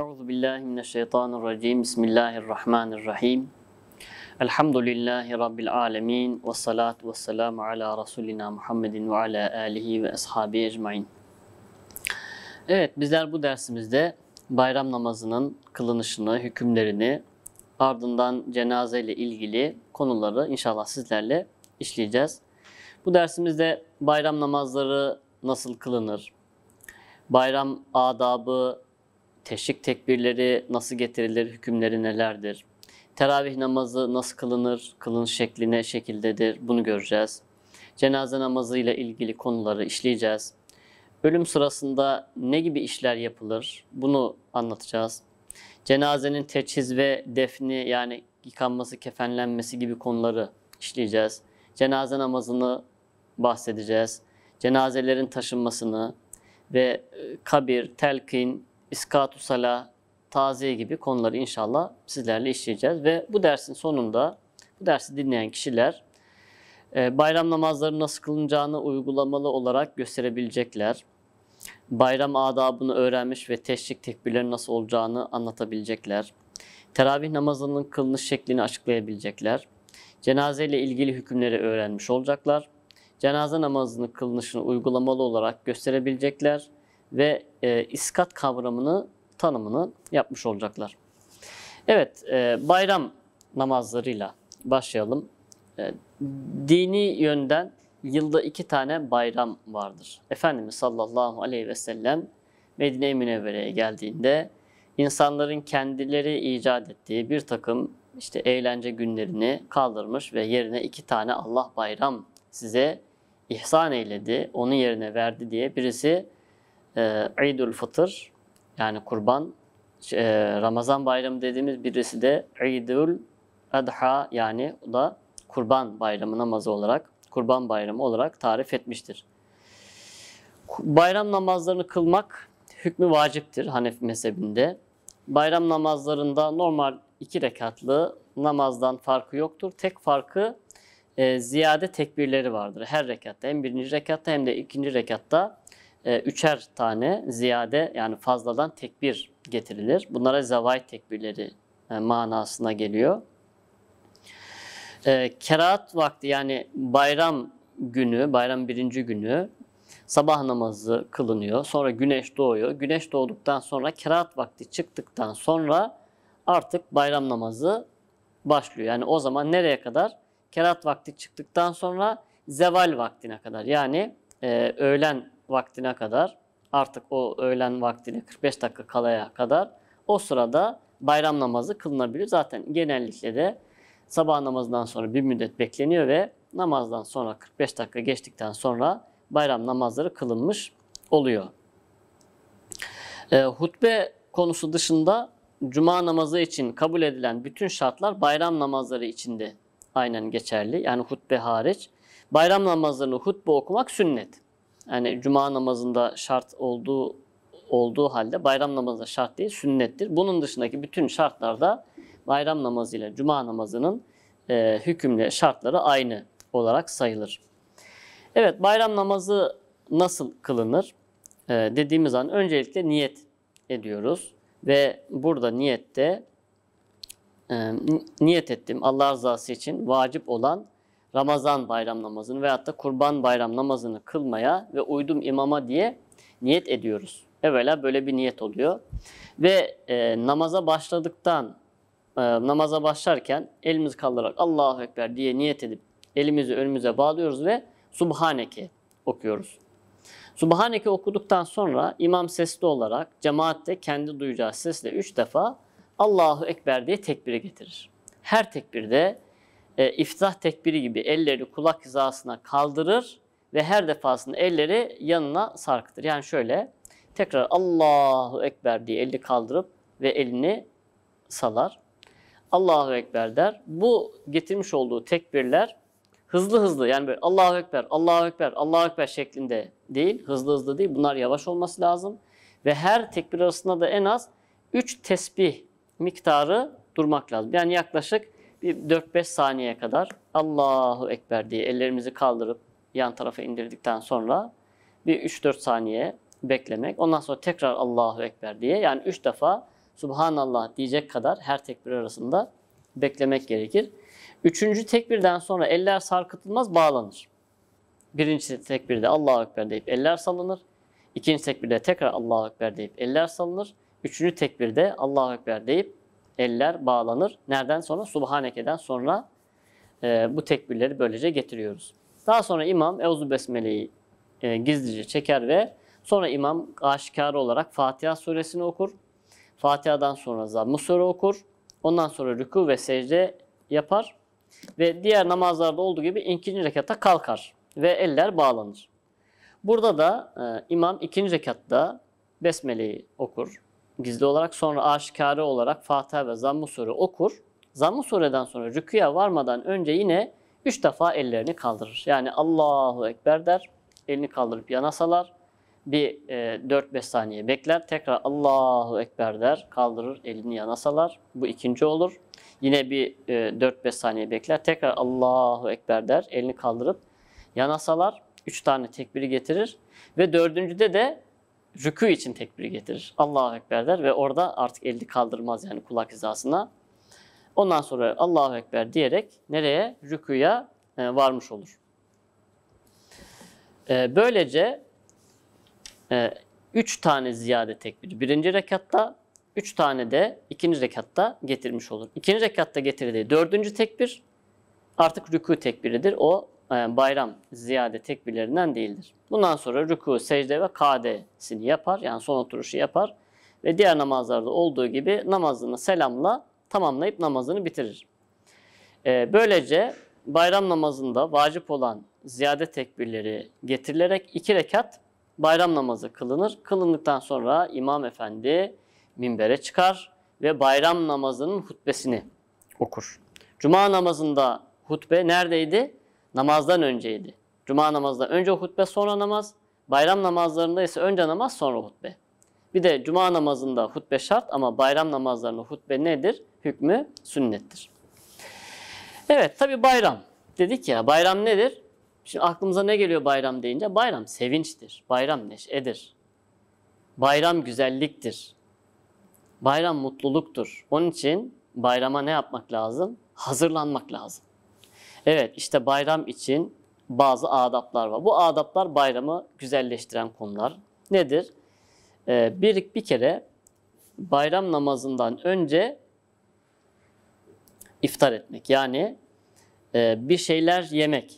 Euzu billahi mineşşeytanirracim. Bismillahirrahmanirrahim. Elhamdülillahi rabbil alamin ve salatu vesselamu ala resulina Muhammedin ve ala alihi ve ashabi ecmaîn. Evet bizler bu dersimizde bayram namazının kılınışını, hükümlerini, ardından cenaze ile ilgili konuları inşallah sizlerle işleyeceğiz. Bu dersimizde bayram namazları nasıl kılınır? Bayram adabı Teşrik tekbirleri nasıl getirilir, hükümleri nelerdir? Teravih namazı nasıl kılınır, kılınış şekli ne şekildedir bunu göreceğiz. Cenaze namazı ile ilgili konuları işleyeceğiz. Ölüm sırasında ne gibi işler yapılır bunu anlatacağız. Cenazenin teçhiz ve defni yani yıkanması, kefenlenmesi gibi konuları işleyeceğiz. Cenaze namazını bahsedeceğiz. Cenazelerin taşınmasını ve e, kabir, telkin, iskatu sala, taziye gibi konuları inşallah sizlerle işleyeceğiz. Ve bu dersin sonunda bu dersi dinleyen kişiler e, bayram namazları nasıl kılınacağını uygulamalı olarak gösterebilecekler. Bayram adabını öğrenmiş ve teşrik tekbirlerin nasıl olacağını anlatabilecekler. Teravih namazının kılınış şeklini açıklayabilecekler. Cenaze ile ilgili hükümleri öğrenmiş olacaklar. Cenaze namazının kılınışını uygulamalı olarak gösterebilecekler ve e, iskat kavramını, tanımını yapmış olacaklar. Evet, e, bayram namazlarıyla başlayalım. E, dini yönden yılda iki tane bayram vardır. Efendimiz sallallahu aleyhi ve sellem Medine-i Münevvere'ye geldiğinde insanların kendileri icat ettiği bir takım işte eğlence günlerini kaldırmış ve yerine iki tane Allah bayram size ihsan eyledi, onun yerine verdi diye birisi e, ee, İdül Fıtır yani kurban e, Ramazan bayramı dediğimiz birisi de İdül Adha yani o da kurban bayramı namazı olarak kurban bayramı olarak tarif etmiştir. Bayram namazlarını kılmak hükmü vaciptir Hanef mezhebinde. Bayram namazlarında normal iki rekatlı namazdan farkı yoktur. Tek farkı e, ziyade tekbirleri vardır her rekatta. Hem birinci rekatta hem de ikinci rekatta e, üçer tane ziyade yani fazladan tekbir getirilir. Bunlara zavay tekbirleri e, manasına geliyor. E, kerat vakti yani bayram günü, bayram birinci günü sabah namazı kılınıyor. Sonra güneş doğuyor. Güneş doğduktan sonra kerat vakti çıktıktan sonra artık bayram namazı başlıyor. Yani o zaman nereye kadar? Kerat vakti çıktıktan sonra zeval vaktine kadar. Yani e, öğlen vaktine kadar artık o öğlen vaktine 45 dakika kalaya kadar o sırada bayram namazı kılınabilir. Zaten genellikle de sabah namazından sonra bir müddet bekleniyor ve namazdan sonra 45 dakika geçtikten sonra bayram namazları kılınmış oluyor. E, hutbe konusu dışında cuma namazı için kabul edilen bütün şartlar bayram namazları içinde aynen geçerli. Yani hutbe hariç. Bayram namazlarını hutbe okumak sünnet yani cuma namazında şart olduğu olduğu halde bayram namazı şart değil, sünnettir. Bunun dışındaki bütün şartlarda bayram namazı ile cuma namazının e, hükümle şartları aynı olarak sayılır. Evet, bayram namazı nasıl kılınır? E, dediğimiz an öncelikle niyet ediyoruz ve burada niyette e, niyet ettim Allah rızası için vacip olan Ramazan bayram namazını veyahut da kurban bayram namazını kılmaya ve uydum imama diye niyet ediyoruz. Evvela böyle bir niyet oluyor. Ve e, namaza başladıktan, e, namaza başlarken elimiz kaldırarak Allahu Ekber diye niyet edip elimizi önümüze bağlıyoruz ve Subhaneke okuyoruz. Subhaneke okuduktan sonra imam sesli olarak cemaatte kendi duyacağı sesle üç defa Allahu Ekber diye tekbiri getirir. Her tekbirde e, iftah tekbiri gibi elleri kulak hizasına kaldırır ve her defasında elleri yanına sarkıtır. Yani şöyle tekrar Allahu Ekber diye eli kaldırıp ve elini salar. Allahu Ekber der. Bu getirmiş olduğu tekbirler hızlı hızlı yani böyle Allahu Ekber, Allahu Ekber, Allahu Ekber şeklinde değil. Hızlı hızlı değil. Bunlar yavaş olması lazım. Ve her tekbir arasında da en az 3 tesbih miktarı durmak lazım. Yani yaklaşık bir 4-5 saniye kadar Allahu Ekber diye ellerimizi kaldırıp yan tarafa indirdikten sonra bir 3-4 saniye beklemek. Ondan sonra tekrar Allahu Ekber diye yani 3 defa Subhanallah diyecek kadar her tekbir arasında beklemek gerekir. Üçüncü tekbirden sonra eller sarkıtılmaz bağlanır. Birinci tekbirde Allahu Ekber deyip eller salınır İkinci tekbirde tekrar Allahu Ekber deyip eller salınır Üçüncü tekbirde Allahu Ekber deyip eller bağlanır. Nereden sonra? Subhaneke'den sonra e, bu tekbirleri böylece getiriyoruz. Daha sonra imam Euzu Besmele'yi e, gizlice çeker ve sonra imam aşikar olarak Fatiha suresini okur. Fatiha'dan sonra Zamm-ı sure okur. Ondan sonra rükû ve secde yapar. Ve diğer namazlarda olduğu gibi ikinci rekata kalkar ve eller bağlanır. Burada da e, imam ikinci rekatta Besmele'yi okur gizli olarak sonra aşikare olarak Fatiha ve Zamm-ı Sure okur. Zamm-ı Sure'den sonra rüküya varmadan önce yine üç defa ellerini kaldırır. Yani Allahu Ekber der, elini kaldırıp yanasalar, Bir e, 4-5 saniye bekler. Tekrar Allahu Ekber der, kaldırır, elini yanasalar. Bu ikinci olur. Yine bir e, 4-5 saniye bekler. Tekrar Allahu Ekber der, elini kaldırıp yanasalar. Üç tane tekbiri getirir. Ve dördüncüde de rükû için tekbir getirir. Allahu Ekber der ve orada artık elini kaldırmaz yani kulak hizasına. Ondan sonra Allahu Ekber diyerek nereye? Rükuya e, varmış olur. E, böylece e, üç tane ziyade tekbir birinci rekatta, üç tane de ikinci rekatta getirmiş olur. İkinci rekatta getirdiği dördüncü tekbir artık rükû tekbiridir. O e, bayram ziyade tekbirlerinden değildir. Bundan sonra ruku, secde ve kadesini yapar. Yani son oturuşu yapar. Ve diğer namazlarda olduğu gibi namazını selamla tamamlayıp namazını bitirir. E, böylece bayram namazında vacip olan ziyade tekbirleri getirilerek iki rekat bayram namazı kılınır. Kılındıktan sonra imam efendi minbere çıkar ve bayram namazının hutbesini okur. Cuma namazında hutbe neredeydi? namazdan önceydi. Cuma namazından önce hutbe sonra namaz, bayram namazlarında ise önce namaz sonra hutbe. Bir de cuma namazında hutbe şart ama bayram namazlarında hutbe nedir? Hükmü sünnettir. Evet tabi bayram dedik ya bayram nedir? Şimdi aklımıza ne geliyor bayram deyince? Bayram sevinçtir, bayram neşedir, bayram güzelliktir, bayram mutluluktur. Onun için bayrama ne yapmak lazım? Hazırlanmak lazım. Evet işte bayram için bazı adaplar var. Bu adaplar bayramı güzelleştiren konular. Nedir? Ee, bir, bir kere bayram namazından önce iftar etmek. Yani e, bir şeyler yemek.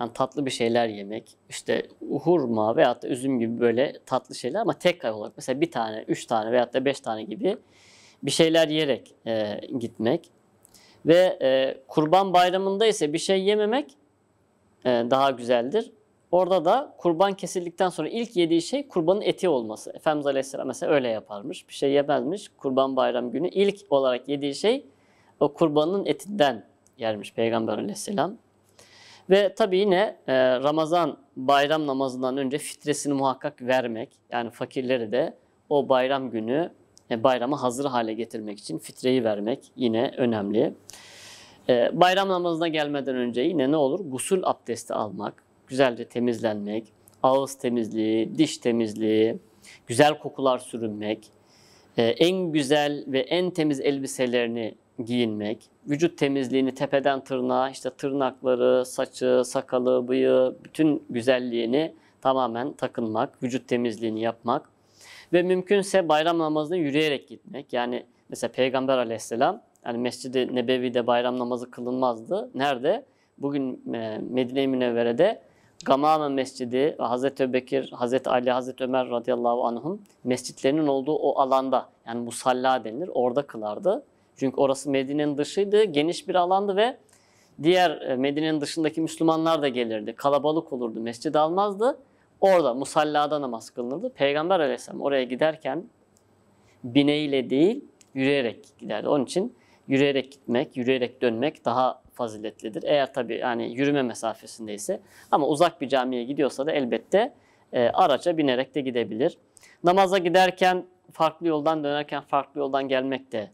Yani tatlı bir şeyler yemek. İşte hurma veyahut da üzüm gibi böyle tatlı şeyler ama tekrar olarak mesela bir tane, üç tane veyahut da beş tane gibi bir şeyler yiyerek e, gitmek. Ve e, kurban bayramında ise bir şey yememek e, daha güzeldir. Orada da kurban kesildikten sonra ilk yediği şey kurbanın eti olması. Efendimiz Aleyhisselam mesela öyle yaparmış. Bir şey yemezmiş. Kurban bayram günü ilk olarak yediği şey o kurbanın etinden yermiş Peygamber Aleyhisselam. Ve tabii yine e, Ramazan bayram namazından önce fitresini muhakkak vermek. Yani fakirleri de o bayram günü e, bayramı hazır hale getirmek için fitreyi vermek yine önemli. E, bayram namazına gelmeden önce yine ne olur? Gusül abdesti almak, güzelce temizlenmek, ağız temizliği, diş temizliği, güzel kokular sürünmek, e, en güzel ve en temiz elbiselerini giyinmek, vücut temizliğini tepeden tırnağa, işte tırnakları, saçı, sakalı, bıyığı, bütün güzelliğini tamamen takınmak, vücut temizliğini yapmak, ve mümkünse bayram namazını yürüyerek gitmek. Yani mesela Peygamber aleyhisselam yani Mescid-i Nebevi'de bayram namazı kılınmazdı. Nerede? Bugün e, Medine-i Münevvere'de Gamama Mescidi, Hazreti Öbekir, Hazreti Ali, Hazreti Ömer radıyallahu anh'ın mescitlerinin olduğu o alanda yani musalla denir orada kılardı. Çünkü orası Medine'nin dışıydı, geniş bir alandı ve diğer e, Medine'nin dışındaki Müslümanlar da gelirdi. Kalabalık olurdu, mescid almazdı. Orada musallada namaz kılınırdı. Peygamber aleyhisselam oraya giderken bineyle değil yürüyerek giderdi. Onun için yürüyerek gitmek, yürüyerek dönmek daha faziletlidir. Eğer tabii yani yürüme mesafesindeyse ama uzak bir camiye gidiyorsa da elbette e, araca binerek de gidebilir. Namaza giderken farklı yoldan dönerken farklı yoldan gelmek de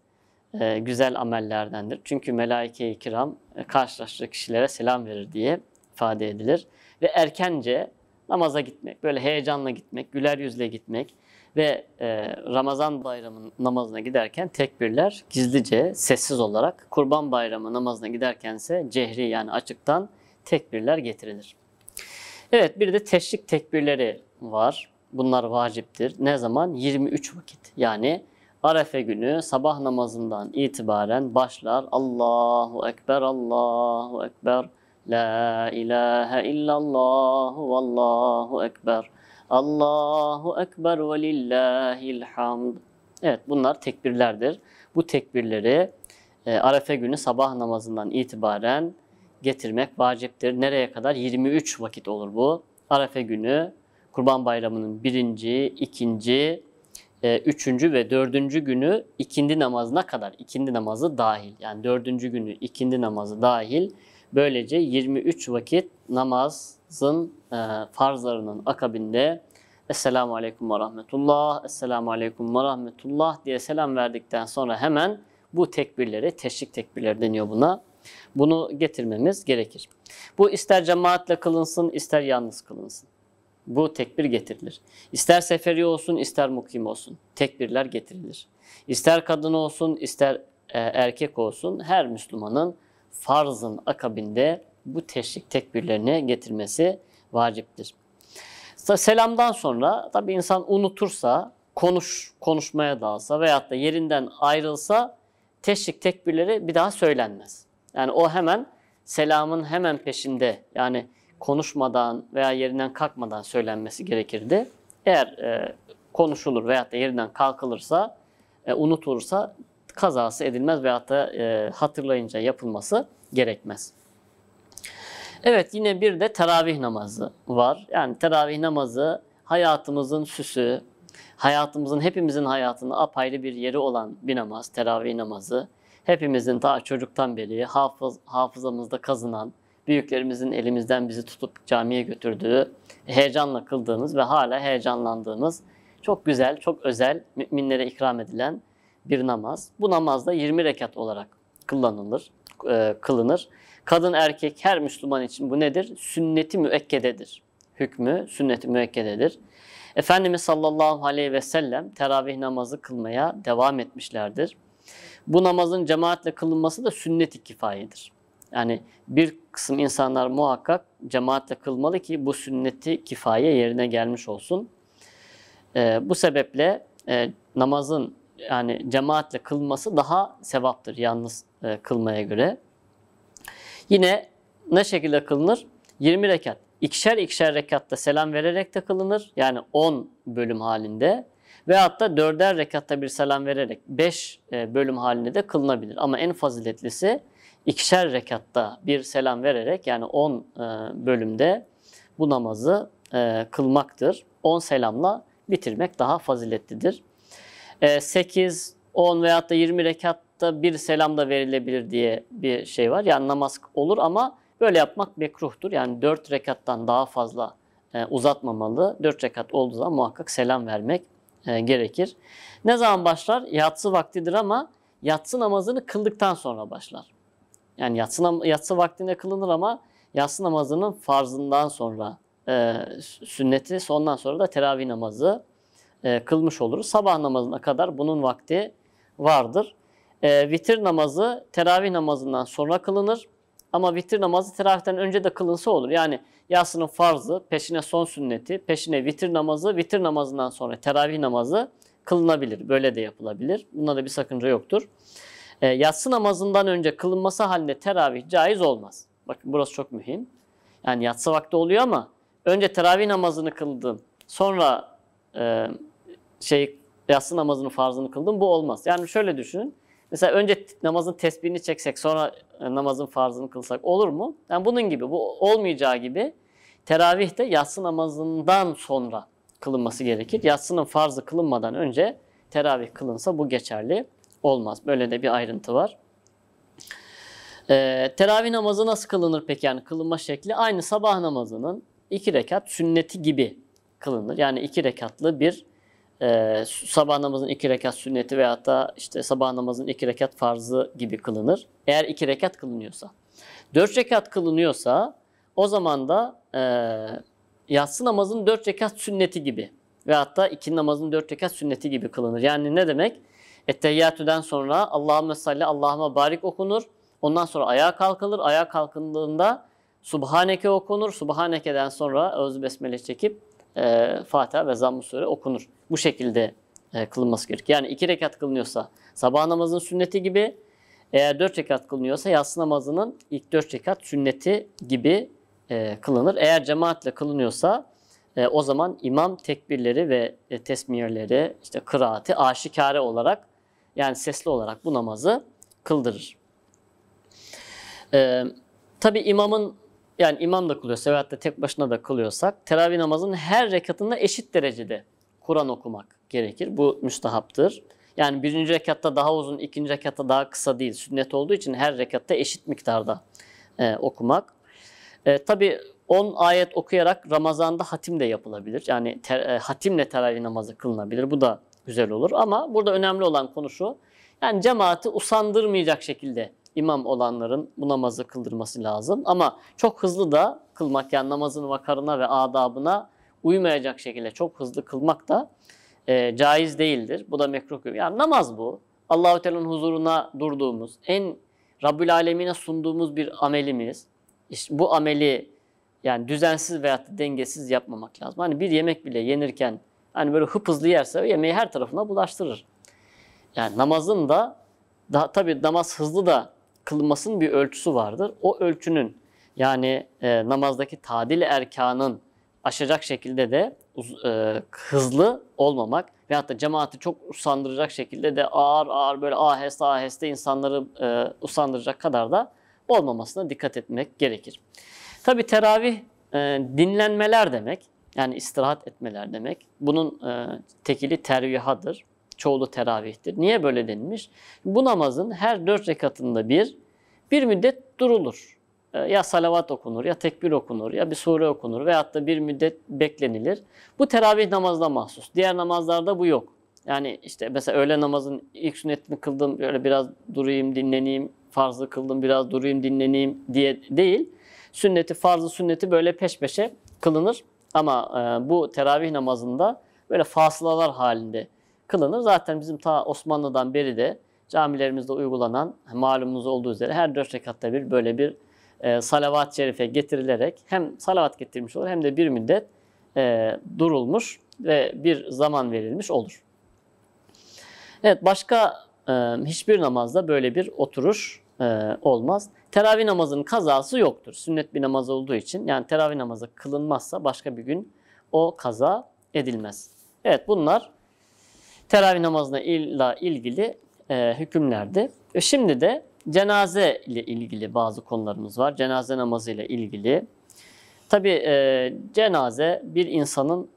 e, güzel amellerdendir. Çünkü melaike-i kiram e, karşılaştığı kişilere selam verir diye ifade edilir. Ve erkence namaza gitmek, böyle heyecanla gitmek, güler yüzle gitmek ve e, Ramazan bayramı namazına giderken tekbirler gizlice, sessiz olarak, Kurban bayramı namazına giderkense cehri yani açıktan tekbirler getirilir. Evet bir de teşrik tekbirleri var. Bunlar vaciptir. Ne zaman? 23 vakit. Yani Arefe günü sabah namazından itibaren başlar. Allahu Ekber, Allahu Ekber, La ilahe illallah vallahu ekber. Allahu ekber ve lillahil hamd. Evet bunlar tekbirlerdir. Bu tekbirleri e, Arefe günü sabah namazından itibaren getirmek vaciptir. Nereye kadar? 23 vakit olur bu. Arefe günü Kurban Bayramı'nın birinci, ikinci, e, üçüncü ve dördüncü günü ikindi namazına kadar. ikindi namazı dahil. Yani dördüncü günü ikindi namazı dahil. Böylece 23 vakit namazın e, farzlarının akabinde Esselamu Aleyküm ve Rahmetullah, Esselamu Aleyküm ve Rahmetullah diye selam verdikten sonra hemen bu tekbirleri, teşrik tekbirleri deniyor buna. Bunu getirmemiz gerekir. Bu ister cemaatle kılınsın, ister yalnız kılınsın. Bu tekbir getirilir. İster seferi olsun, ister mukim olsun. Tekbirler getirilir. İster kadın olsun, ister e, erkek olsun her Müslümanın farzın akabinde bu teşrik tekbirlerini getirmesi vaciptir. Selamdan sonra tabi insan unutursa, konuş konuşmaya dalsa veyahut da yerinden ayrılsa teşrik tekbirleri bir daha söylenmez. Yani o hemen selamın hemen peşinde yani konuşmadan veya yerinden kalkmadan söylenmesi gerekirdi. Eğer e, konuşulur veyahut da yerinden kalkılırsa, e, unutulursa kazası edilmez veyahut da e, hatırlayınca yapılması gerekmez. Evet yine bir de teravih namazı var. Yani teravih namazı hayatımızın süsü, hayatımızın hepimizin hayatında apayrı bir yeri olan bir namaz, teravih namazı. Hepimizin daha çocuktan beri hafız, hafızamızda kazınan, büyüklerimizin elimizden bizi tutup camiye götürdüğü, heyecanla kıldığımız ve hala heyecanlandığımız çok güzel, çok özel, müminlere ikram edilen bir namaz. Bu namazda 20 rekat olarak kullanılır e, kılınır. Kadın erkek her Müslüman için bu nedir? Sünneti müekkededir. Hükmü sünneti müekkededir. Efendimiz sallallahu aleyhi ve sellem teravih namazı kılmaya devam etmişlerdir. Bu namazın cemaatle kılınması da sünnet-i kifayedir. Yani bir kısım insanlar muhakkak cemaatle kılmalı ki bu sünneti kifaye yerine gelmiş olsun. E, bu sebeple e, namazın yani cemaatle kılması daha sevaptır yalnız e, kılmaya göre. Yine ne şekilde kılınır? 20 rekat. İkişer ikişer rekatta selam vererek de kılınır. Yani 10 bölüm halinde. Ve hatta dörder rekatta bir selam vererek 5 e, bölüm halinde de kılınabilir. Ama en faziletlisi ikişer rekatta bir selam vererek yani 10 e, bölümde bu namazı e, kılmaktır. 10 selamla bitirmek daha faziletlidir. 8, ee, 10 veyahut da 20 rekatta bir selam da verilebilir diye bir şey var. Yani namaz olur ama böyle yapmak mekruhtur. Yani 4 rekattan daha fazla e, uzatmamalı. 4 rekat olduğu zaman muhakkak selam vermek e, gerekir. Ne zaman başlar? Yatsı vaktidir ama yatsı namazını kıldıktan sonra başlar. Yani yatsı, yatsı vaktinde kılınır ama yatsı namazının farzından sonra e, sünneti, sondan sonra da teravih namazı e, kılmış oluruz. Sabah namazına kadar bunun vakti vardır. E, vitir namazı teravih namazından sonra kılınır. Ama vitir namazı teravihten önce de kılınsa olur. Yani yasının farzı, peşine son sünneti, peşine vitir namazı, vitir namazından sonra teravih namazı kılınabilir. Böyle de yapılabilir. Bunda da bir sakınca yoktur. E, yatsı namazından önce kılınması halinde teravih caiz olmaz. Bakın burası çok mühim. Yani yatsı vakti oluyor ama önce teravih namazını kıldın, sonra e, şey yatsı namazını farzını kıldım. Bu olmaz. Yani şöyle düşünün. Mesela önce namazın tesbihini çeksek sonra e, namazın farzını kılsak olur mu? Yani bunun gibi bu olmayacağı gibi teravih de yatsı namazından sonra kılınması gerekir. Yatsının farzı kılınmadan önce teravih kılınsa bu geçerli olmaz. Böyle de bir ayrıntı var. Ee, teravih namazı nasıl kılınır peki? Yani kılınma şekli aynı sabah namazının iki rekat sünneti gibi kılınır. Yani iki rekatlı bir e, sabah namazının iki rekat sünneti veyahut da işte sabah namazının iki rekat farzı gibi kılınır. Eğer iki rekat kılınıyorsa. Dört rekat kılınıyorsa o zaman da e, yatsı namazının dört rekat sünneti gibi ve da iki namazın dört rekat sünneti gibi kılınır. Yani ne demek? Ettehiyyatüden sonra Allahümme salli Allahümme barik okunur. Ondan sonra ayağa kalkılır. Ayağa kalkındığında Subhaneke okunur. Subhaneke'den sonra özü besmele çekip e, Fatiha ve Zamm-ı Sure okunur. Bu şekilde e, kılınması gerekir. Yani iki rekat kılınıyorsa sabah namazının sünneti gibi eğer dört rekat kılınıyorsa yatsı namazının ilk dört rekat sünneti gibi e, kılınır. Eğer cemaatle kılınıyorsa e, o zaman imam tekbirleri ve e, tesmiyerleri, işte kıraati aşikare olarak yani sesli olarak bu namazı kıldırır. E, Tabi imamın yani imam da kılıyorsa veyahut da tek başına da kılıyorsak teravih namazının her rekatında eşit derecede Kur'an okumak gerekir. Bu müstahaptır. Yani birinci rekatta daha uzun, ikinci rekatta daha kısa değil. Sünnet olduğu için her rekatta eşit miktarda e, okumak. E, Tabi 10 ayet okuyarak Ramazan'da hatim de yapılabilir. Yani ter, e, hatimle teravih namazı kılınabilir. Bu da güzel olur. Ama burada önemli olan konu şu. Yani cemaati usandırmayacak şekilde imam olanların bu namazı kıldırması lazım. Ama çok hızlı da kılmak yani namazın vakarına ve adabına uymayacak şekilde çok hızlı kılmak da e, caiz değildir. Bu da mekruh. Yani namaz bu. Allahü Teala'nın huzuruna durduğumuz, en Rabbül Alemine sunduğumuz bir amelimiz. İşte bu ameli yani düzensiz veya dengesiz yapmamak lazım. Hani bir yemek bile yenirken hani böyle hıp hızlı yerse yemeği her tarafına bulaştırır. Yani namazın da daha, tabii namaz hızlı da kılmasının bir ölçüsü vardır. O ölçünün yani e, namazdaki tadil erkanın aşacak şekilde de e, hızlı olmamak veyahut da cemaati çok usandıracak şekilde de ağır ağır böyle aheste aheste insanları e, usandıracak kadar da olmamasına dikkat etmek gerekir. Tabi teravih e, dinlenmeler demek. Yani istirahat etmeler demek. Bunun e, tekili tervihadır. Çoğulu teravihtir. Niye böyle denilmiş? Bu namazın her dört rekatında bir bir müddet durulur. Ee, ya salavat okunur, ya tekbir okunur, ya bir sure okunur veyahut da bir müddet beklenilir. Bu teravih namazına mahsus. Diğer namazlarda bu yok. Yani işte mesela öğle namazın ilk sünnetini kıldım, böyle biraz durayım, dinleneyim, farzı kıldım, biraz durayım, dinleneyim diye değil. Sünneti, farzı, sünneti böyle peş peşe kılınır. Ama e, bu teravih namazında böyle fasılalar halinde kılınır. Zaten bizim ta Osmanlı'dan beri de camilerimizde uygulanan malumunuz olduğu üzere her dört rekatta bir böyle bir e, salavat-ı şerife getirilerek hem salavat getirmiş olur hem de bir müddet e, durulmuş ve bir zaman verilmiş olur. Evet başka e, hiçbir namazda böyle bir oturuş e, olmaz. Teravih namazının kazası yoktur. Sünnet bir namaz olduğu için yani teravih namazı kılınmazsa başka bir gün o kaza edilmez. Evet bunlar teravih namazına illa ilgili e, hükümlerdi. E şimdi de cenaze ile ilgili bazı konularımız var. Cenaze namazı ile ilgili. Tabi e, cenaze bir insanın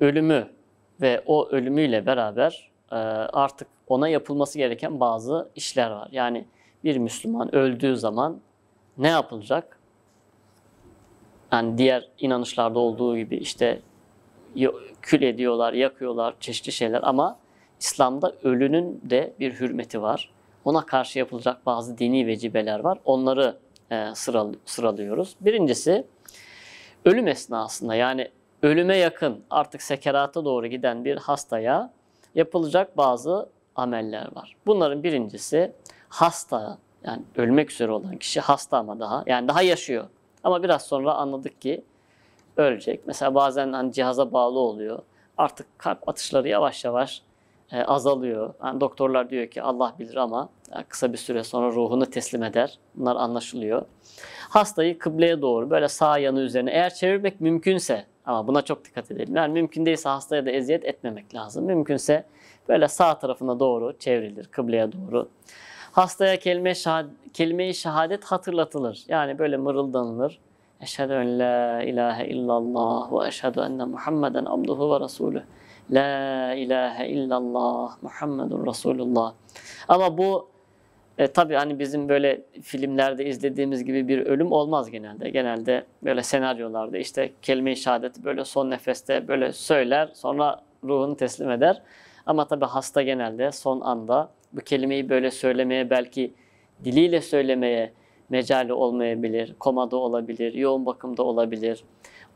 ölümü ve o ölümüyle beraber e, artık ona yapılması gereken bazı işler var. Yani bir Müslüman öldüğü zaman ne yapılacak? Yani diğer inanışlarda olduğu gibi işte kül ediyorlar, yakıyorlar, çeşitli şeyler ama İslam'da ölünün de bir hürmeti var. Ona karşı yapılacak bazı dini vecibeler var. Onları e, sıralıyoruz. Birincisi ölüm esnasında yani ölüme yakın artık sekerata doğru giden bir hastaya yapılacak bazı ameller var. Bunların birincisi hasta yani ölmek üzere olan kişi hasta ama daha yani daha yaşıyor. Ama biraz sonra anladık ki ölecek. Mesela bazen hani cihaza bağlı oluyor. Artık kalp atışları yavaş yavaş e, azalıyor. Yani doktorlar diyor ki Allah bilir ama e, kısa bir süre sonra ruhunu teslim eder. Bunlar anlaşılıyor. Hastayı kıbleye doğru böyle sağ yanı üzerine eğer çevirmek mümkünse ama buna çok dikkat edelim. Yani mümkün değilse hastaya da eziyet etmemek lazım. Mümkünse böyle sağ tarafına doğru çevrilir, kıbleye doğru. Hastaya kelime şahad kelime-i şehadet hatırlatılır. Yani böyle mırıldanılır. Eşhedü en la ilahe illallah ve eşhedü enne Muhammeden abduhu ve resulüh. La ilahe illallah Muhammedun Resulullah. Ama bu e, tabii hani bizim böyle filmlerde izlediğimiz gibi bir ölüm olmaz genelde. Genelde böyle senaryolarda işte kelime-i şehadeti böyle son nefeste böyle söyler sonra ruhunu teslim eder. Ama tabii hasta genelde son anda bu kelimeyi böyle söylemeye belki diliyle söylemeye mecali olmayabilir, komada olabilir, yoğun bakımda olabilir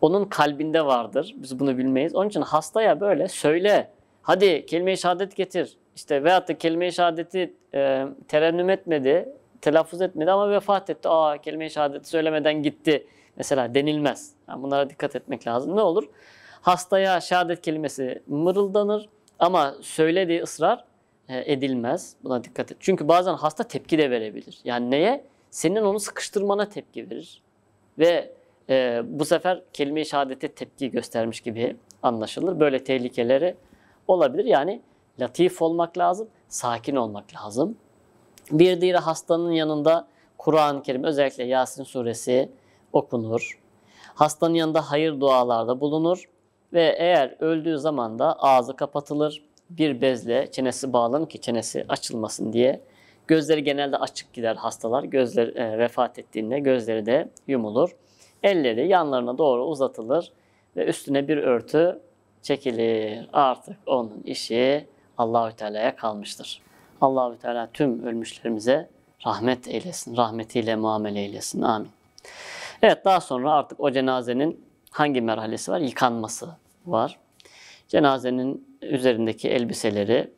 onun kalbinde vardır. Biz bunu bilmeyiz. Onun için hastaya böyle söyle. Hadi kelime-i şehadet getir. İşte veyahut da kelime-i şehadeti e, terennüm etmedi, telaffuz etmedi ama vefat etti. Aa kelime-i şehadeti söylemeden gitti. Mesela denilmez. Yani bunlara dikkat etmek lazım. Ne olur? Hastaya şehadet kelimesi mırıldanır ama söylediği ısrar e, edilmez. Buna dikkat et. Çünkü bazen hasta tepki de verebilir. Yani neye? Senin onu sıkıştırmana tepki verir. Ve e, bu sefer kelime-i şehadete tepki göstermiş gibi anlaşılır. Böyle tehlikeleri olabilir. Yani latif olmak lazım, sakin olmak lazım. Bir diğer hastanın yanında Kur'an-ı Kerim özellikle Yasin suresi okunur. Hastanın yanında hayır dualarda bulunur ve eğer öldüğü zaman da ağzı kapatılır. Bir bezle çenesi bağlanır ki çenesi açılmasın diye. Gözleri genelde açık gider hastalar. Gözler e, vefat ettiğinde gözleri de yumulur. Elleri yanlarına doğru uzatılır ve üstüne bir örtü çekilir. Artık onun işi Allahü Teala'ya kalmıştır. Allahü Teala tüm ölmüşlerimize rahmet eylesin. Rahmetiyle muamele eylesin. Amin. Evet daha sonra artık o cenazenin hangi merhalesi var? Yıkanması var. Cenazenin üzerindeki elbiseleri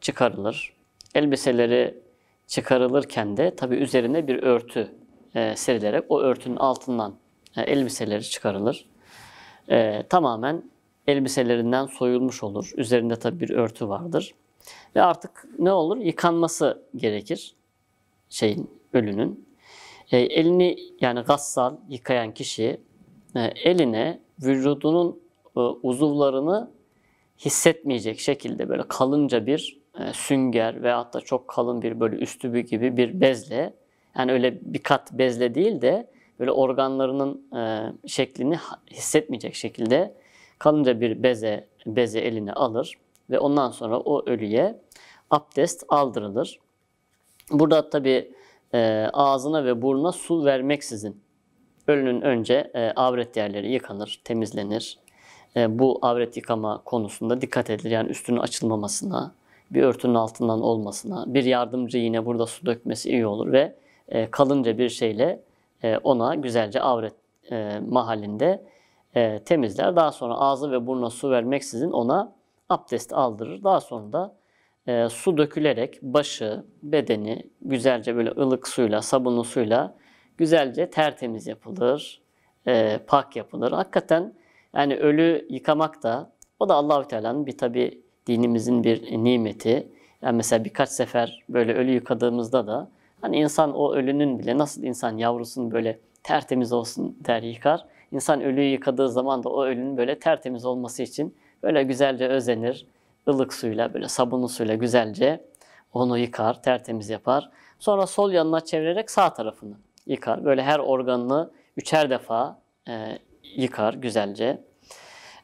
çıkarılır. Elbiseleri çıkarılırken de tabi üzerine bir örtü e, serilerek o örtünün altından elbiseleri çıkarılır. E, tamamen elbiselerinden soyulmuş olur. Üzerinde tabi bir örtü vardır. Ve artık ne olur? Yıkanması gerekir şeyin, ölünün. E, elini yani gassal yıkayan kişi e, eline vücudunun e, uzuvlarını hissetmeyecek şekilde böyle kalınca bir e, sünger veyahut da çok kalın bir böyle üstübü gibi bir bezle yani öyle bir kat bezle değil de böyle organlarının e, şeklini hissetmeyecek şekilde kalınca bir beze beze eline alır ve ondan sonra o ölüye abdest aldırılır. Burada tabi e, ağzına ve burnuna su vermeksizin ölünün önce e, avret yerleri yıkanır, temizlenir. E, bu avret yıkama konusunda dikkat edilir. Yani üstünün açılmamasına, bir örtünün altından olmasına, bir yardımcı yine burada su dökmesi iyi olur ve e, kalınca bir şeyle e, ona güzelce avret e, mahallinde e, temizler. Daha sonra ağzı ve burnuna su vermeksizin ona abdest aldırır. Daha sonra da e, su dökülerek başı, bedeni güzelce böyle ılık suyla, sabunlu suyla güzelce tertemiz yapılır, e, pak yapılır. Hakikaten yani ölü yıkamak da o da Allahü Teala'nın bir tabi dinimizin bir nimeti. Yani mesela birkaç sefer böyle ölü yıkadığımızda da Hani insan o ölünün bile nasıl insan yavrusunun böyle tertemiz olsun der yıkar. İnsan ölüyü yıkadığı zaman da o ölünün böyle tertemiz olması için böyle güzelce özenir. ılık suyla böyle sabunlu suyla güzelce onu yıkar, tertemiz yapar. Sonra sol yanına çevirerek sağ tarafını yıkar. Böyle her organını üçer defa e, yıkar güzelce.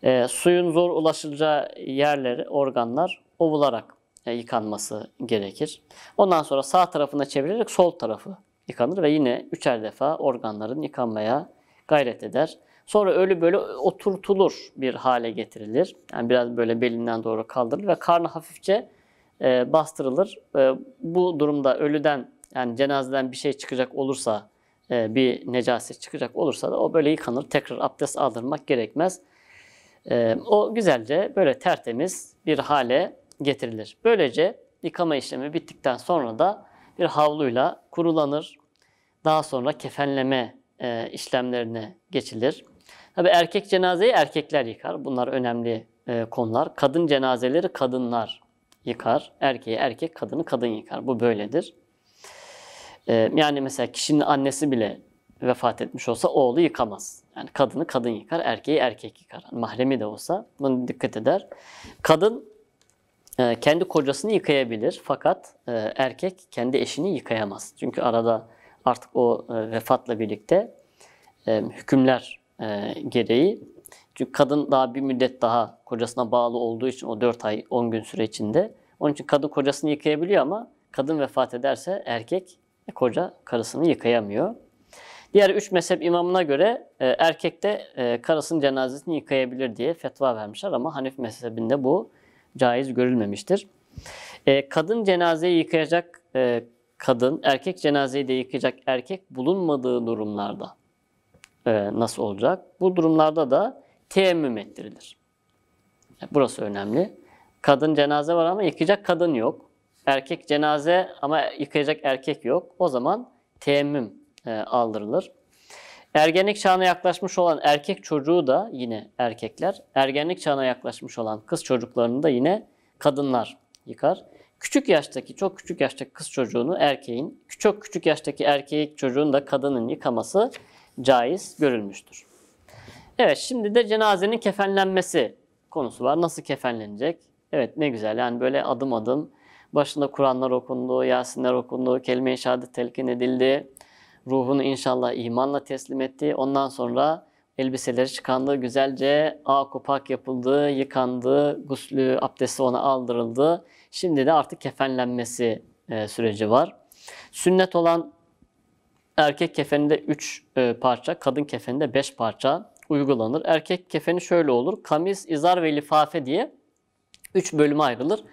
E, suyun zor ulaşılacağı yerleri, organlar ovularak e, yıkanması gerekir. Ondan sonra sağ tarafına çevirerek sol tarafı yıkanır ve yine üçer defa organların yıkanmaya gayret eder. Sonra ölü böyle oturtulur bir hale getirilir. Yani biraz böyle belinden doğru kaldırılır ve karnı hafifçe e, bastırılır. E, bu durumda ölüden yani cenazeden bir şey çıkacak olursa, bir necaset çıkacak olursa da o böyle yıkanır. Tekrar abdest aldırmak gerekmez. o güzelce böyle tertemiz bir hale getirilir. Böylece yıkama işlemi bittikten sonra da bir havluyla kurulanır. Daha sonra kefenleme e, işlemlerine geçilir. Tabi erkek cenazeyi erkekler yıkar. Bunlar önemli e, konular. Kadın cenazeleri kadınlar yıkar. Erkeği erkek, kadını kadın yıkar. Bu böyledir. E, yani mesela kişinin annesi bile vefat etmiş olsa oğlu yıkamaz. Yani kadını kadın yıkar, erkeği erkek yıkar. mahremi de olsa bunu dikkat eder. Kadın ee, kendi kocasını yıkayabilir fakat e, erkek kendi eşini yıkayamaz. Çünkü arada artık o e, vefatla birlikte e, hükümler gereği çünkü kadın daha bir müddet daha kocasına bağlı olduğu için o 4 ay 10 gün süre içinde onun için kadın kocasını yıkayabiliyor ama kadın vefat ederse erkek koca karısını yıkayamıyor. Diğer üç mezhep imamına göre erkek de karısının cenazesini yıkayabilir diye fetva vermişler ama Hanif mezhebinde bu caiz görülmemiştir. E, kadın cenazeyi yıkayacak e, kadın, erkek cenazeyi de yıkayacak erkek bulunmadığı durumlarda e, nasıl olacak? Bu durumlarda da teyemmüm ettirilir. E, burası önemli. Kadın cenaze var ama yıkayacak kadın yok. Erkek cenaze ama yıkayacak erkek yok. O zaman teyemmüm e, aldırılır. Ergenlik çağına yaklaşmış olan erkek çocuğu da yine erkekler, ergenlik çağına yaklaşmış olan kız çocuklarını da yine kadınlar yıkar. Küçük yaştaki, çok küçük yaştaki kız çocuğunu erkeğin, çok küçük yaştaki erkek çocuğun da kadının yıkaması caiz görülmüştür. Evet, şimdi de cenazenin kefenlenmesi konusu var. Nasıl kefenlenecek? Evet, ne güzel. Yani böyle adım adım başında Kur'anlar okundu, Yasinler okundu, kelime-i şehadet telkin edildi ruhunu inşallah imanla teslim etti. Ondan sonra elbiseleri çıkandı, güzelce akupak yapıldı, yıkandı, guslü, abdesti ona aldırıldı. Şimdi de artık kefenlenmesi e, süreci var. Sünnet olan erkek kefeninde 3 e, parça, kadın kefeninde 5 parça uygulanır. Erkek kefeni şöyle olur. Kamis, izar ve lifafe diye 3 bölüme ayrılır.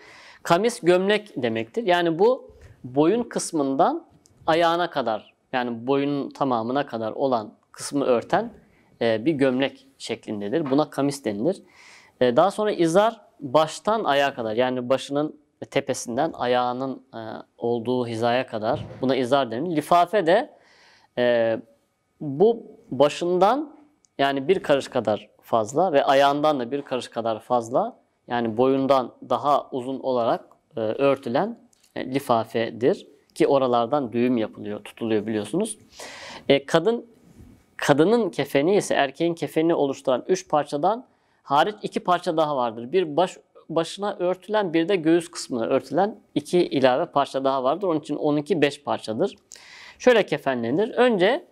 Kamis gömlek demektir. Yani bu boyun kısmından ayağına kadar yani boyunun tamamına kadar olan kısmı örten e, bir gömlek şeklindedir. Buna kamis denilir. E, daha sonra izar baştan ayağa kadar yani başının tepesinden ayağının e, olduğu hizaya kadar buna izar denir. Lifafe de e, bu başından yani bir karış kadar fazla ve ayağından da bir karış kadar fazla yani boyundan daha uzun olarak e, örtülen e, lifafedir ki oralardan düğüm yapılıyor, tutuluyor biliyorsunuz. E, kadın kadının kefeni ise erkeğin kefeni oluşturan üç parçadan hariç iki parça daha vardır. Bir baş başına örtülen bir de göğüs kısmına örtülen iki ilave parça daha vardır. Onun için 12 beş parçadır. Şöyle kefenlenir. Önce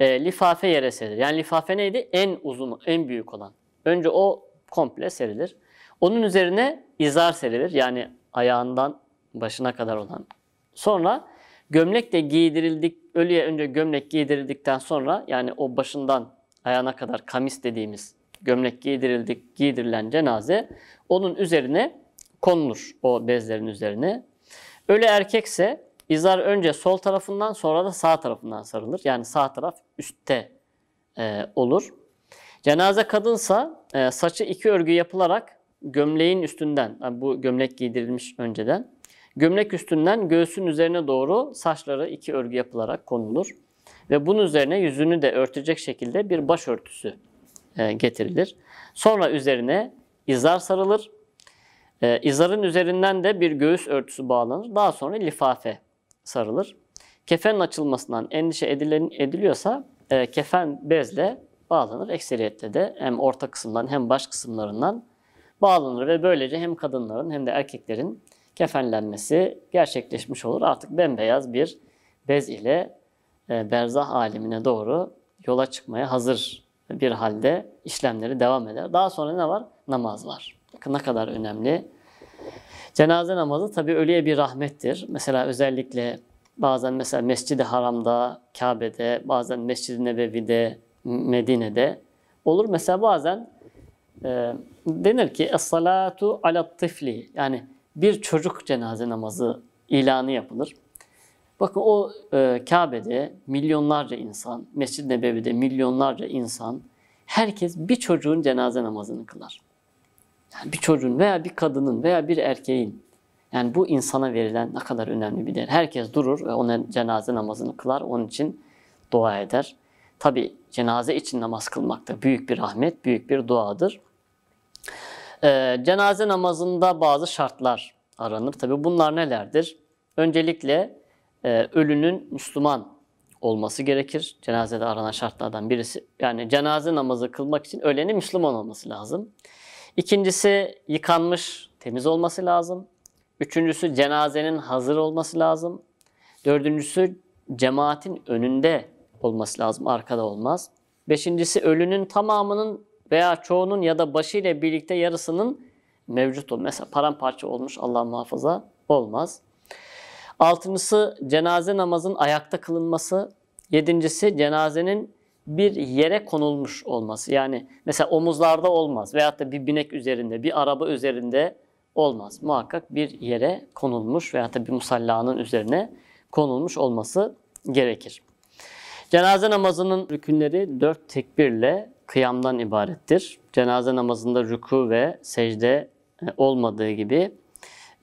e, lifafe yere serilir. Yani lifafe neydi? En uzun, en büyük olan. Önce o komple serilir. Onun üzerine izar serilir. Yani ayağından başına kadar olan Sonra gömlek de giydirildik, ölüye önce gömlek giydirildikten sonra yani o başından ayağına kadar kamis dediğimiz gömlek giydirildik, giydirilen cenaze onun üzerine konulur o bezlerin üzerine. Ölü erkekse izar önce sol tarafından sonra da sağ tarafından sarılır. Yani sağ taraf üstte e, olur. Cenaze kadınsa e, saçı iki örgü yapılarak gömleğin üstünden, yani bu gömlek giydirilmiş önceden, Gömlek üstünden göğsün üzerine doğru saçları iki örgü yapılarak konulur. Ve bunun üzerine yüzünü de örtecek şekilde bir başörtüsü e, getirilir. Sonra üzerine izar sarılır. E, izarın üzerinden de bir göğüs örtüsü bağlanır. Daha sonra lifafe sarılır. Kefenin açılmasından endişe edilen, ediliyorsa e, kefen bezle bağlanır. Ekseriyetle de hem orta kısımdan hem baş kısımlarından bağlanır ve böylece hem kadınların hem de erkeklerin kefenlenmesi gerçekleşmiş olur. Artık bembeyaz bir bez ile e, berzah alemine doğru yola çıkmaya hazır bir halde işlemleri devam eder. Daha sonra ne var? Namaz var. Ne kadar önemli. Cenaze namazı tabi ölüye bir rahmettir. Mesela özellikle bazen mesela Mescid-i Haram'da, Kabe'de, bazen Mescid-i Nebevi'de, Medine'de olur. Mesela bazen e, denir ki es-salatu ala tifli yani bir çocuk cenaze namazı ilanı yapılır. Bakın o e, Kabe'de milyonlarca insan, Mescid-i Nebevi'de milyonlarca insan, herkes bir çocuğun cenaze namazını kılar. Yani bir çocuğun veya bir kadının veya bir erkeğin. Yani bu insana verilen ne kadar önemli bir değer. Herkes durur ve onun cenaze namazını kılar, onun için dua eder. Tabi cenaze için namaz kılmak da büyük bir rahmet, büyük bir duadır. Ee, cenaze namazında bazı şartlar aranır. Tabi bunlar nelerdir? Öncelikle e, ölünün Müslüman olması gerekir. Cenazede aranan şartlardan birisi. Yani cenaze namazı kılmak için ölenin Müslüman olması lazım. İkincisi yıkanmış, temiz olması lazım. Üçüncüsü cenazenin hazır olması lazım. Dördüncüsü cemaatin önünde olması lazım, arkada olmaz. Beşincisi ölünün tamamının veya çoğunun ya da başı ile birlikte yarısının mevcut olur. Mesela paramparça olmuş Allah muhafaza olmaz. Altıncısı cenaze namazın ayakta kılınması. Yedincisi cenazenin bir yere konulmuş olması. Yani mesela omuzlarda olmaz veyahut da bir binek üzerinde, bir araba üzerinde olmaz. Muhakkak bir yere konulmuş veyahut da bir musallanın üzerine konulmuş olması gerekir. Cenaze namazının rükünleri dört tekbirle kıyamdan ibarettir. Cenaze namazında ruku ve secde e, olmadığı gibi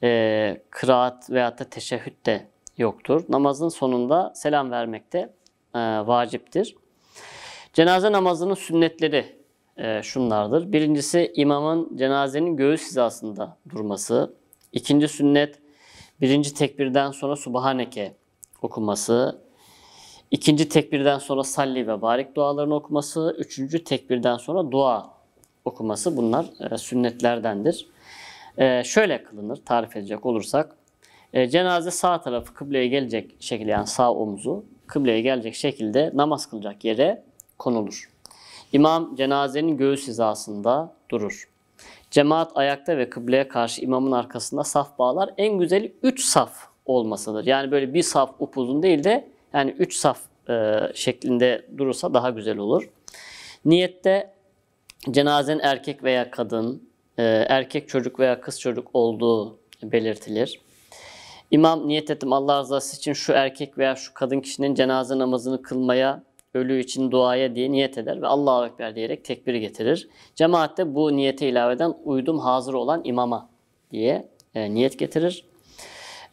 e, kıraat veyahut da teşehhüt de yoktur. Namazın sonunda selam vermek de e, vaciptir. Cenaze namazının sünnetleri e, şunlardır. Birincisi imamın cenazenin göğüs hizasında durması. İkinci sünnet birinci tekbirden sonra Subhaneke okuması. İkinci tekbirden sonra salli ve barik dualarını okuması, üçüncü tekbirden sonra dua okuması bunlar e, sünnetlerdendir. E, şöyle kılınır tarif edecek olursak. E, cenaze sağ tarafı kıbleye gelecek şekilde yani sağ omuzu kıbleye gelecek şekilde namaz kılacak yere konulur. İmam cenazenin göğüs hizasında durur. Cemaat ayakta ve kıbleye karşı imamın arkasında saf bağlar. En güzeli 3 saf olmasıdır. Yani böyle bir saf upuzun değil de yani 3 saf e, şeklinde durursa daha güzel olur. Niyette cenazen erkek veya kadın, e, erkek çocuk veya kız çocuk olduğu belirtilir. İmam niyet ettim Allah rızası için şu erkek veya şu kadın kişinin cenaze namazını kılmaya, ölü için duaya diye niyet eder ve Allahu Ekber diyerek tekbiri getirir. Cemaatte bu niyete ilave eden uydum hazır olan imama diye e, niyet getirir.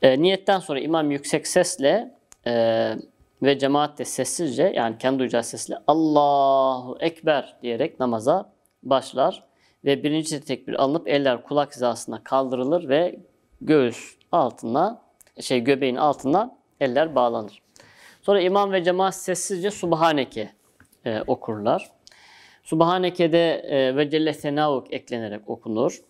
E, niyetten sonra imam yüksek sesle e, ve cemaat de sessizce yani kendi duyacağı sesle Allahu Ekber diyerek namaza başlar ve birinci tekbir alınıp eller kulak hizasına kaldırılır ve göğüs altına şey göbeğin altına eller bağlanır. Sonra imam ve cemaat sessizce Subhaneke e, okurlar. Subhaneke'de e, ve Celle Senavuk eklenerek okunur.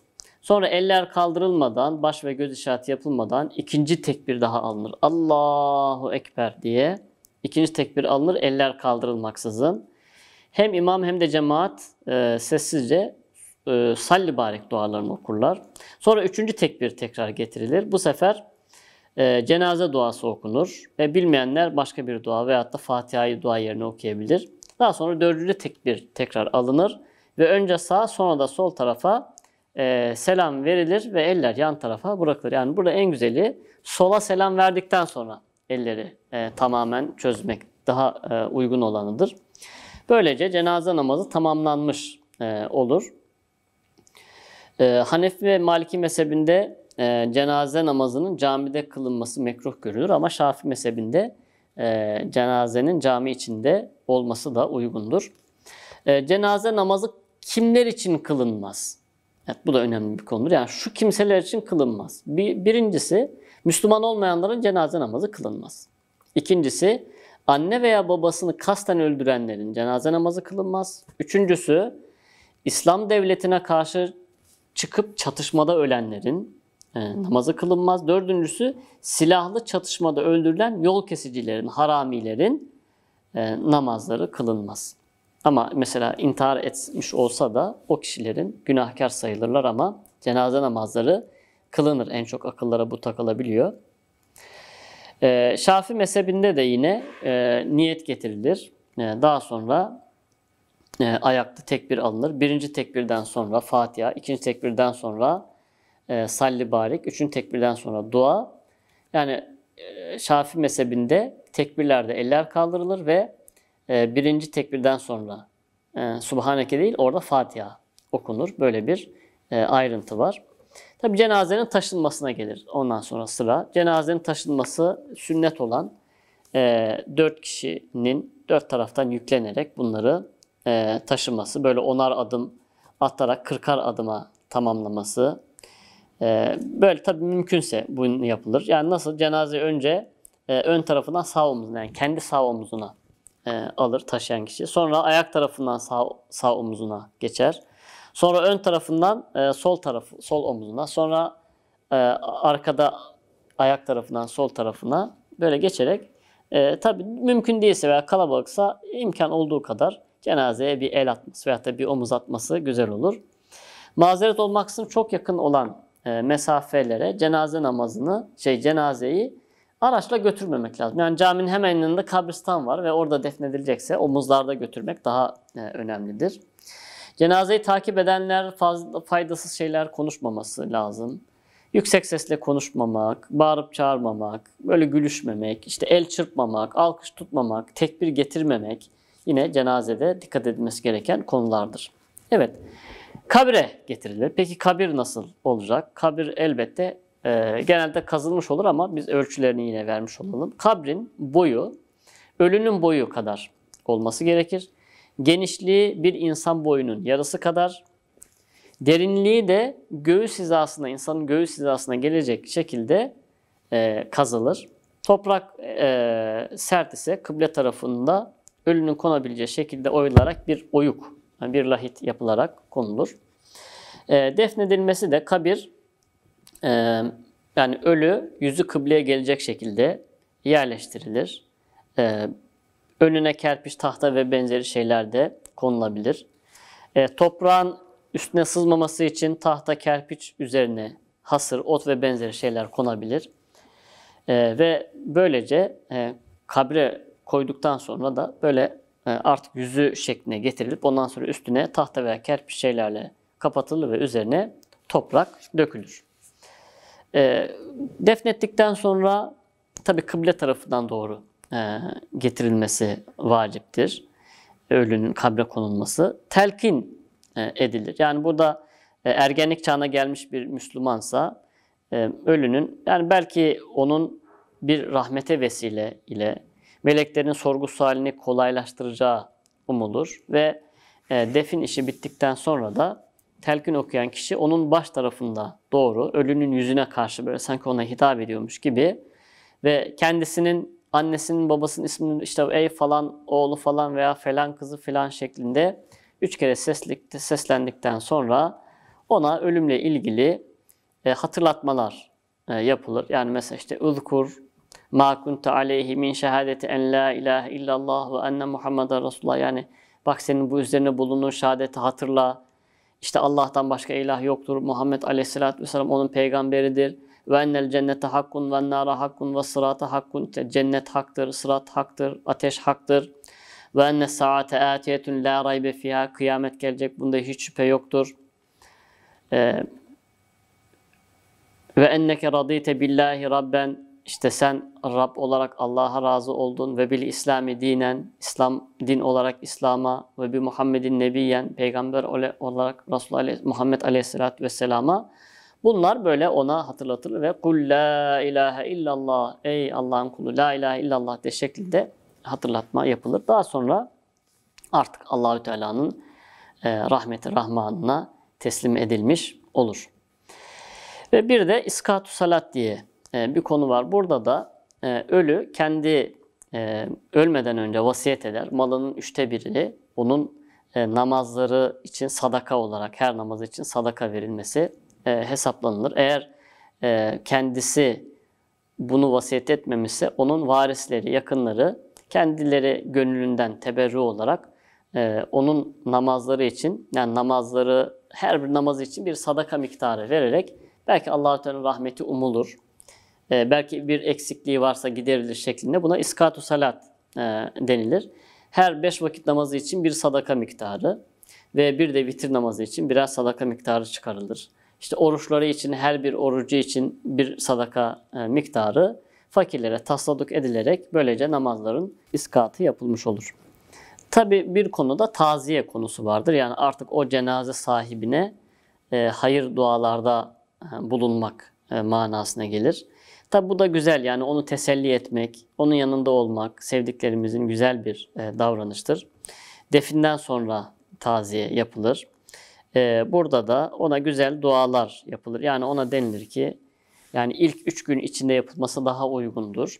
Sonra eller kaldırılmadan, baş ve göz işareti yapılmadan ikinci tekbir daha alınır. Allahu Ekber diye İkinci tekbir alınır eller kaldırılmaksızın. Hem imam hem de cemaat e, sessizce e, salli barek dualarını okurlar. Sonra üçüncü tekbir tekrar getirilir. Bu sefer e, cenaze duası okunur ve bilmeyenler başka bir dua veyahut da Fatiha'yı dua yerine okuyabilir. Daha sonra dördüncü tekbir tekrar alınır ve önce sağ sonra da sol tarafa e, selam verilir ve eller yan tarafa bırakılır. Yani burada en güzeli sola selam verdikten sonra elleri e, tamamen çözmek daha e, uygun olanıdır. Böylece cenaze namazı tamamlanmış e, olur. E, Hanefi ve Maliki mezhebinde e, cenaze namazının camide kılınması mekruh görülür ama Şafii mezhebinde e, cenazenin cami içinde olması da uygundur. E, cenaze namazı kimler için kılınmaz? Evet, bu da önemli bir konudur. Yani şu kimseler için kılınmaz. Bir, birincisi Müslüman olmayanların cenaze namazı kılınmaz. İkincisi, anne veya babasını kasten öldürenlerin cenaze namazı kılınmaz. Üçüncüsü, İslam devletine karşı çıkıp çatışmada ölenlerin e, namazı kılınmaz. Dördüncüsü, silahlı çatışmada öldürülen yol kesicilerin, haramilerin e, namazları kılınmaz. Ama mesela intihar etmiş olsa da o kişilerin günahkar sayılırlar ama cenaze namazları kılınır. En çok akıllara bu takılabiliyor. E, ee, Şafi mezhebinde de yine e, niyet getirilir. E, daha sonra e, ayakta tekbir alınır. Birinci tekbirden sonra Fatiha, ikinci tekbirden sonra e, salli barik, üçüncü tekbirden sonra dua. Yani e, Şafi mezhebinde tekbirlerde eller kaldırılır ve e, birinci tekbirden sonra e, Subhaneke değil orada Fatiha okunur. Böyle bir e, ayrıntı var. Tabi cenazenin taşınmasına gelir ondan sonra sıra. Cenazenin taşınması sünnet olan e, dört kişinin dört taraftan yüklenerek bunları e, taşıması, böyle onar adım atarak kırkar adıma tamamlaması. E, böyle tabi mümkünse bunu yapılır. Yani nasıl cenaze önce e, ön tarafından sağ omuzuna yani kendi sağ omuzuna e, alır taşıyan kişi. Sonra ayak tarafından sağ, sağ omuzuna geçer. Sonra ön tarafından e, sol tarafı, sol omuzuna. Sonra e, arkada ayak tarafından sol tarafına böyle geçerek e, tabi mümkün değilse veya kalabalıksa imkan olduğu kadar cenazeye bir el atması veya da bir omuz atması güzel olur. Mazeret olmaksızın çok yakın olan e, mesafelere cenaze namazını, şey cenazeyi araçla götürmemek lazım. Yani caminin hemen yanında kabristan var ve orada defnedilecekse omuzlarda götürmek daha e, önemlidir. Cenazeyi takip edenler fazla faydasız şeyler konuşmaması lazım. Yüksek sesle konuşmamak, bağırıp çağırmamak, böyle gülüşmemek, işte el çırpmamak, alkış tutmamak, tekbir getirmemek yine cenazede dikkat edilmesi gereken konulardır. Evet, kabre getirilir. Peki kabir nasıl olacak? Kabir elbette e, genelde kazılmış olur ama biz ölçülerini yine vermiş olalım. Kabrin boyu ölünün boyu kadar olması gerekir. Genişliği bir insan boyunun yarısı kadar. Derinliği de göğüs hizasına, insanın göğüs hizasına gelecek şekilde e, kazılır. Toprak e, sert ise kıble tarafında ölünün konabileceği şekilde oyularak bir oyuk, yani bir lahit yapılarak konulur. E, defnedilmesi de kabir, e, yani ölü yüzü kıbleye gelecek şekilde yerleştirilir. E, önüne kerpiç, tahta ve benzeri şeyler de konulabilir. E, toprağın üstüne sızmaması için tahta, kerpiç üzerine hasır, ot ve benzeri şeyler konabilir. E, ve böylece e, kabre koyduktan sonra da böyle e, artık yüzü şekline getirilip ondan sonra üstüne tahta veya kerpiç şeylerle kapatılır ve üzerine toprak dökülür. E, defnettikten sonra tabi kıble tarafından doğru e, getirilmesi vaciptir. Ölünün kabre konulması telkin e, edilir. Yani burada e, ergenlik çağına gelmiş bir Müslümansa ölünün yani belki onun bir rahmete vesile ile meleklerin sorgu sualini kolaylaştıracağı umulur ve defin işi bittikten sonra da telkin okuyan kişi onun baş tarafında doğru ölünün yüzüne karşı böyle sanki ona hitap ediyormuş gibi ve kendisinin annesinin babasının isminin işte ey falan oğlu falan veya falan kızı falan şeklinde üç kere seslikte, seslendikten sonra ona ölümle ilgili e, hatırlatmalar e, yapılır. Yani mesela işte ızkur ma kunte aleyhi min şehadeti en la ilahe illallah ve enne Muhammeden Resulullah yani bak senin bu üzerine bulunduğun şehadeti hatırla. İşte Allah'tan başka ilah yoktur. Muhammed Aleyhisselatü Vesselam onun peygamberidir. Ve ennel cennete hakkun ve nara hakkun ve sırata hakkun. Cennet haktır, sırat haktır, ateş haktır. Ve enne saate atiyetun la raybe fiha. Kıyamet gelecek. Bunda hiç şüphe yoktur. Ee, ve enneke radite billahi rabben. İşte sen Rab olarak Allah'a razı oldun ve bil İslami dinen, İslam din olarak İslam'a ve bi Muhammedin nebiyen, peygamber olarak Resulullah Muhammed Aleyhisselatü Vesselam'a Bunlar böyle ona hatırlatılır ve kul la ilahe illallah ey Allah'ın kulu la ilahe illallah de şeklinde hatırlatma yapılır. Daha sonra artık Allahü Teala'nın e, rahmeti rahmanına teslim edilmiş olur. Ve bir de iskatu salat diye e, bir konu var. Burada da e, ölü kendi ölmeden önce vasiyet eder. Malının üçte birini bunun namazları için sadaka olarak her namaz için sadaka verilmesi e, hesaplanılır. Eğer e, kendisi bunu vasiyet etmemişse onun varisleri, yakınları kendileri gönlünden teberru olarak e, onun namazları için yani namazları her bir namazı için bir sadaka miktarı vererek belki Allahü Teala'nın rahmeti umulur. E, belki bir eksikliği varsa giderilir şeklinde buna iskatu salat e, denilir. Her beş vakit namazı için bir sadaka miktarı ve bir de vitir namazı için biraz sadaka miktarı çıkarılır. İşte oruçları için her bir orucu için bir sadaka e, miktarı fakirlere tasladuk edilerek böylece namazların iskatı yapılmış olur. Tabi bir konuda taziye konusu vardır. Yani artık o cenaze sahibine e, hayır dualarda e, bulunmak manasına gelir. Tabi bu da güzel yani onu teselli etmek, onun yanında olmak sevdiklerimizin güzel bir davranıştır. Definden sonra taziye yapılır. Ee, burada da ona güzel dualar yapılır. Yani ona denilir ki yani ilk üç gün içinde yapılması daha uygundur.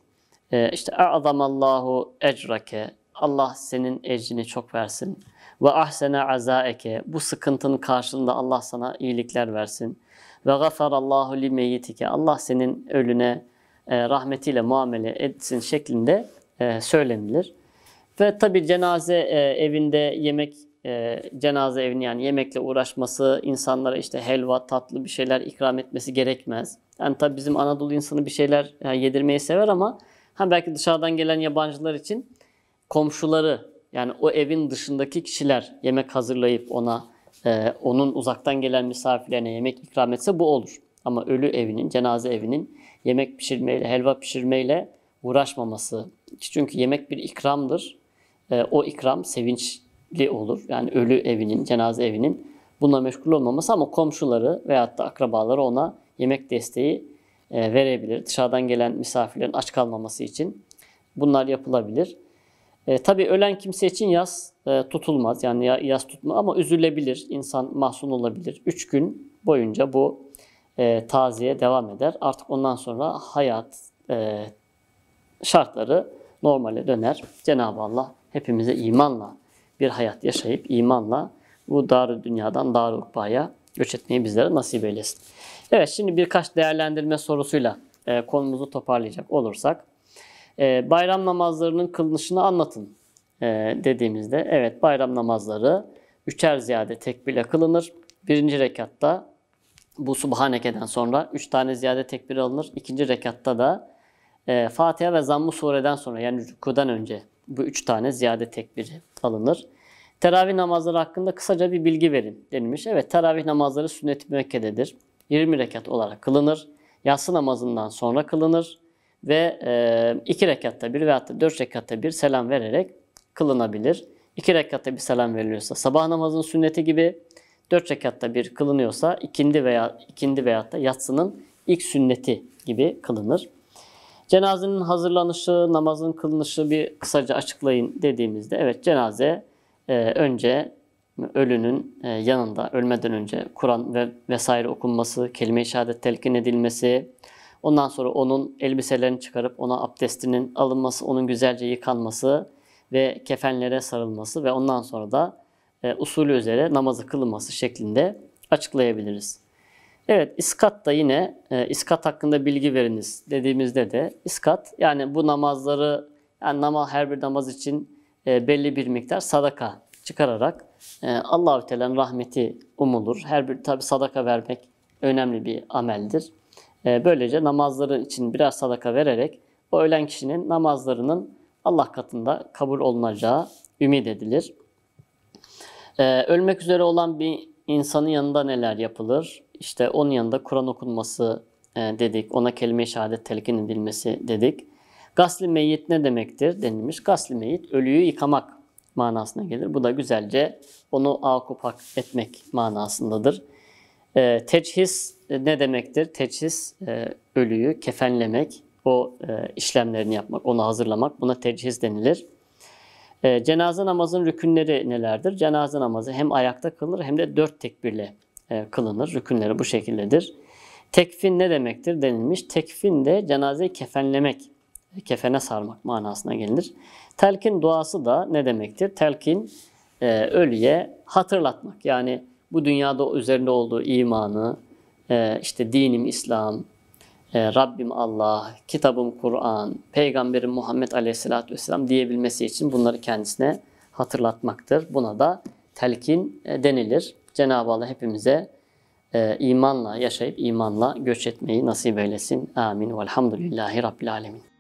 Ee, işte Allahu ecrake Allah senin ecrini çok versin. Ve ahsene azaeke bu sıkıntının karşılığında Allah sana iyilikler versin. Ve gafarallahu li meyyitike Allah senin ölüne e, rahmetiyle muamele etsin şeklinde e, söylenilir. Ve tabi cenaze e, evinde yemek e, cenaze evini yani yemekle uğraşması, insanlara işte helva, tatlı bir şeyler ikram etmesi gerekmez. Yani tabii bizim Anadolu insanı bir şeyler yani yedirmeyi sever ama ha belki dışarıdan gelen yabancılar için komşuları yani o evin dışındaki kişiler yemek hazırlayıp ona e, onun uzaktan gelen misafirlerine yemek ikram etse bu olur. Ama ölü evinin, cenaze evinin yemek pişirmeyle, helva pişirmeyle uğraşmaması. Çünkü yemek bir ikramdır. E, o ikram sevinç li olur. Yani ölü evinin, cenaze evinin bununla meşgul olmaması ama komşuları veyahut da akrabaları ona yemek desteği e, verebilir. Dışarıdan gelen misafirlerin aç kalmaması için bunlar yapılabilir. E, tabii ölen kimse için yaz e, tutulmaz. Yani yaz tutma ama üzülebilir. İnsan mahzun olabilir. Üç gün boyunca bu e, taziye devam eder. Artık ondan sonra hayat e, şartları normale döner. Cenab-ı Allah hepimize imanla bir hayat yaşayıp imanla bu dar dünyadan dar ukbaya göç etmeyi bizlere nasip eylesin. Evet şimdi birkaç değerlendirme sorusuyla e, konumuzu toparlayacak olursak. E, bayram namazlarının kılınışını anlatın e, dediğimizde evet bayram namazları üçer ziyade tekbirle kılınır. Birinci rekatta bu Subhaneke'den sonra üç tane ziyade tekbir alınır. İkinci rekatta da e, Fatiha ve Zamm-ı Sure'den sonra yani rükudan önce bu üç tane ziyade tekbiri alınır. Teravih namazları hakkında kısaca bir bilgi verin denilmiş. Evet teravih namazları sünnet-i müekkededir. 20 rekat olarak kılınır. Yatsı namazından sonra kılınır. Ve e, iki rekatta bir veyahut da dört rekatta bir selam vererek kılınabilir. İki rekatta bir selam veriliyorsa sabah namazının sünneti gibi, dört rekatta bir kılınıyorsa ikindi veya ikindi veyahut da yatsının ilk sünneti gibi kılınır. Cenazenin hazırlanışı, namazın kılınışı bir kısaca açıklayın dediğimizde evet cenaze e, önce ölünün e, yanında ölmeden önce Kur'an ve vesaire okunması, kelime-i şehadet telkin edilmesi, ondan sonra onun elbiselerini çıkarıp ona abdestinin alınması, onun güzelce yıkanması ve kefenlere sarılması ve ondan sonra da e, usulü üzere namazı kılınması şeklinde açıklayabiliriz. Evet, iskat da yine e, iskat hakkında bilgi veriniz dediğimizde de iskat yani bu namazları yani nama her bir namaz için e, belli bir miktar sadaka çıkararak e, Allahü Teala'nın rahmeti umulur. Her bir tabi sadaka vermek önemli bir ameldir. E, böylece namazları için biraz sadaka vererek o ölen kişinin namazlarının Allah katında kabul olunacağı ümit edilir. E, ölmek üzere olan bir insanın yanında neler yapılır? İşte onun yanında Kur'an okunması e, dedik. Ona kelime-i şehadet telkin edilmesi dedik. Gasli meyyit ne demektir denilmiş. Gasli meyyit ölüyü yıkamak manasına gelir. Bu da güzelce onu akupak etmek manasındadır. E, teçhis e, ne demektir? Teçhis e, ölüyü kefenlemek, o e, işlemlerini yapmak, onu hazırlamak. Buna teçhis denilir. E, cenaze namazın rükünleri nelerdir? Cenaze namazı hem ayakta kılınır hem de dört tekbirle e, kılınır. Rükünleri bu şekildedir. Tekfin ne demektir denilmiş. Tekfin de cenazeyi kefenlemek, kefene sarmak manasına gelir. Telkin duası da ne demektir? Telkin e, ölüye hatırlatmak. Yani bu dünyada üzerinde olduğu imanı, e, işte dinim İslam, e, Rabbim Allah, kitabım Kur'an, Peygamberim Muhammed Aleyhisselatü Vesselam diyebilmesi için bunları kendisine hatırlatmaktır. Buna da telkin e, denilir. Cenab-ı Allah hepimize e, imanla yaşayıp imanla göç etmeyi nasip eylesin. Amin. Velhamdülillahi Rabbil Alemin.